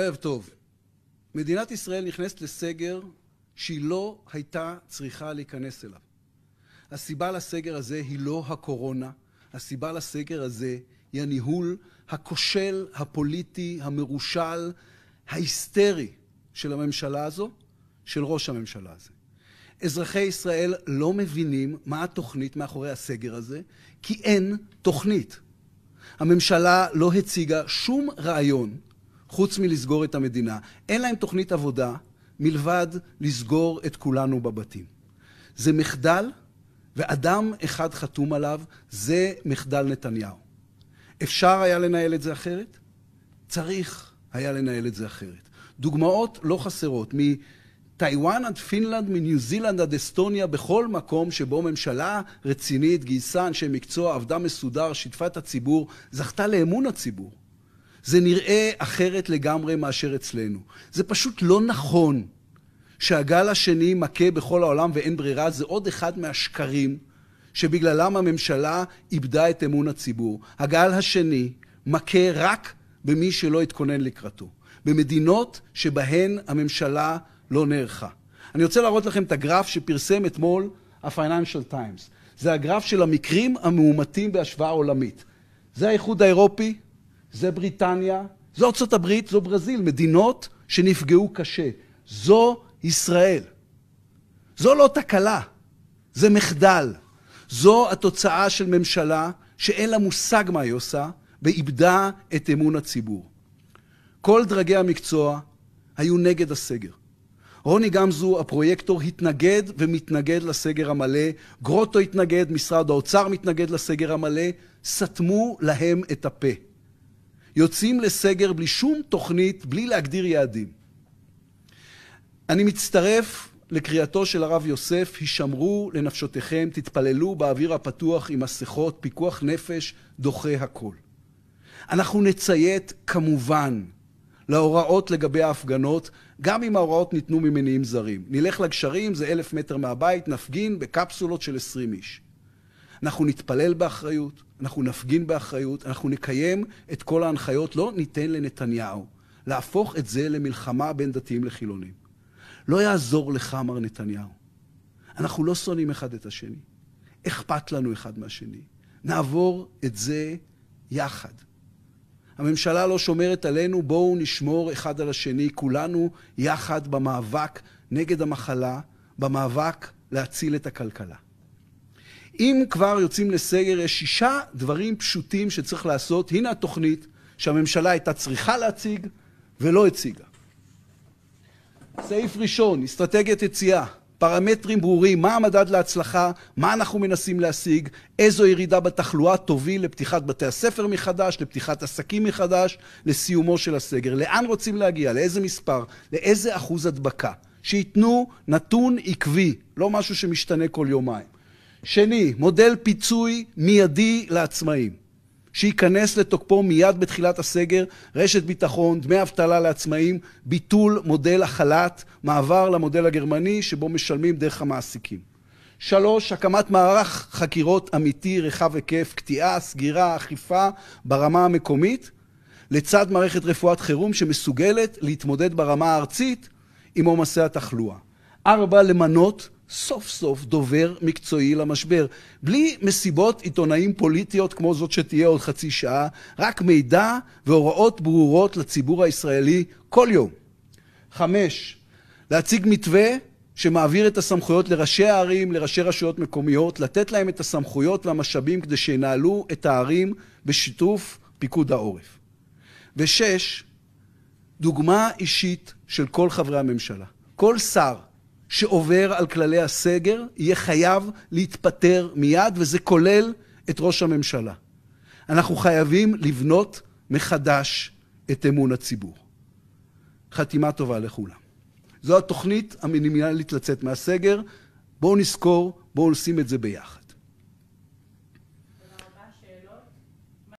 ערב טוב. מדינת ישראל נכנסת לסגר שהיא לא הייתה צריכה להיכנס אליו. הסיבה לסגר הזה היא לא הקורונה, הסיבה לסגר הזה היא הניהול הכושל, הפוליטי, המרושל, ההיסטרי של הממשלה הזו, של ראש הממשלה הזה. אזרחי ישראל לא מבינים מה התוכנית מאחורי הסגר הזה, כי אין תוכנית. הממשלה לא הציגה שום רעיון חוץ מלסגור את המדינה. אין להם תוכנית עבודה מלבד לסגור את כולנו בבתים. זה מחדל, ואדם אחד חתום עליו, זה מחדל נתניהו. אפשר היה לנהל את זה אחרת? צריך היה לנהל את זה אחרת. דוגמאות לא חסרות, מטיוואן עד פינלנד, מניו זילנד עד אסטוניה, בכל מקום שבו ממשלה רצינית, גייסה אנשי מקצוע, עבדה מסודר, שיתפה את הציבור, זכתה לאמון הציבור. זה נראה אחרת לגמרי מאשר אצלנו. זה פשוט לא נכון שהגל השני מכה בכל העולם ואין ברירה, זה עוד אחד מהשקרים שבגללם הממשלה איבדה את אמון הציבור. הגל השני מכה רק במי שלא התכונן לקראתו, במדינות שבהן הממשלה לא נערכה. אני רוצה להראות לכם את הגרף שפרסם אתמול ה-Financial Times. זה הגרף של המקרים המאומתים בהשוואה עולמית. זה האיחוד האירופי, זה בריטניה, זו ארצות הברית, זו ברזיל, מדינות שנפגעו קשה. זו ישראל. זו לא תקלה, זה מחדל. זו התוצאה של ממשלה שאין לה מושג מה היא עושה, ואיבדה את אמון הציבור. כל דרגי המקצוע היו נגד הסגר. רוני גמזו, הפרויקטור, התנגד ומתנגד לסגר המלא, גרוטו התנגד, משרד האוצר מתנגד לסגר המלא, סתמו להם את הפה. יוצאים לסגר בלי שום תוכנית, בלי להגדיר יעדים. אני מצטרף לקריאתו של הרב יוסף, הישמרו לנפשותיכם, תתפללו באוויר הפתוח עם מסכות, פיקוח נפש דוחה הכל. אנחנו נציית כמובן להוראות לגבי ההפגנות, גם אם ההוראות ניתנו ממניעים זרים. נלך לגשרים, זה אלף מטר מהבית, נפגין בקפסולות של עשרים איש. אנחנו נתפלל באחריות, אנחנו נפגין באחריות, אנחנו נקיים את כל ההנחיות, לא ניתן לנתניהו להפוך את זה למלחמה בין דתיים לחילונים. לא יעזור לך, מר נתניהו. אנחנו לא שונאים אחד את השני. אכפת לנו אחד מהשני. נעבור את זה יחד. הממשלה לא שומרת עלינו, בואו נשמור אחד על השני, כולנו יחד במאבק נגד המחלה, במאבק להציל את הכלכלה. אם כבר יוצאים לסגר, יש שישה דברים פשוטים שצריך לעשות. הנה התוכנית שהממשלה הייתה צריכה להציג ולא הציגה. סעיף ראשון, אסטרטגיית יציאה. פרמטרים ברורים, מה המדד להצלחה, מה אנחנו מנסים להשיג, איזו ירידה בתחלואה תוביל לפתיחת בתי הספר מחדש, לפתיחת עסקים מחדש, לסיומו של הסגר. לאן רוצים להגיע, לאיזה מספר, לאיזה אחוז הדבקה. שייתנו נתון עקבי, לא משהו שמשתנה כל יומיים. שני, מודל פיצוי מיידי לעצמאים, שייכנס לתוקפו מיד בתחילת הסגר, רשת ביטחון, דמי אבטלה לעצמאים, ביטול מודל החל"ת, מעבר למודל הגרמני שבו משלמים דרך המעסיקים. שלוש, הקמת מערך חקירות אמיתי רחב היקף, קטיעה, סגירה, אכיפה ברמה המקומית, לצד מערכת רפואת חירום שמסוגלת להתמודד ברמה הארצית עם עומסי התחלואה. ארבע, למנות סוף סוף דובר מקצועי למשבר. בלי מסיבות עיתונאים פוליטיות כמו זאת שתהיה עוד חצי שעה, רק מידע והוראות ברורות לציבור הישראלי כל יום. חמש, להציג מתווה שמעביר את הסמכויות לראשי הערים, לראשי רשויות מקומיות, לתת להם את הסמכויות והמשאבים כדי שינהלו את הערים בשיתוף פיקוד העורף. ושש, דוגמה אישית של כל חברי הממשלה. כל שר שעובר על כללי הסגר יהיה חייב להתפטר מיד, וזה כולל את ראש הממשלה. אנחנו חייבים לבנות מחדש את אמון הציבור. חתימה טובה לכולם. זו התוכנית המינימלית לצאת מהסגר. בואו נזכור, בואו נשים את זה ביחד.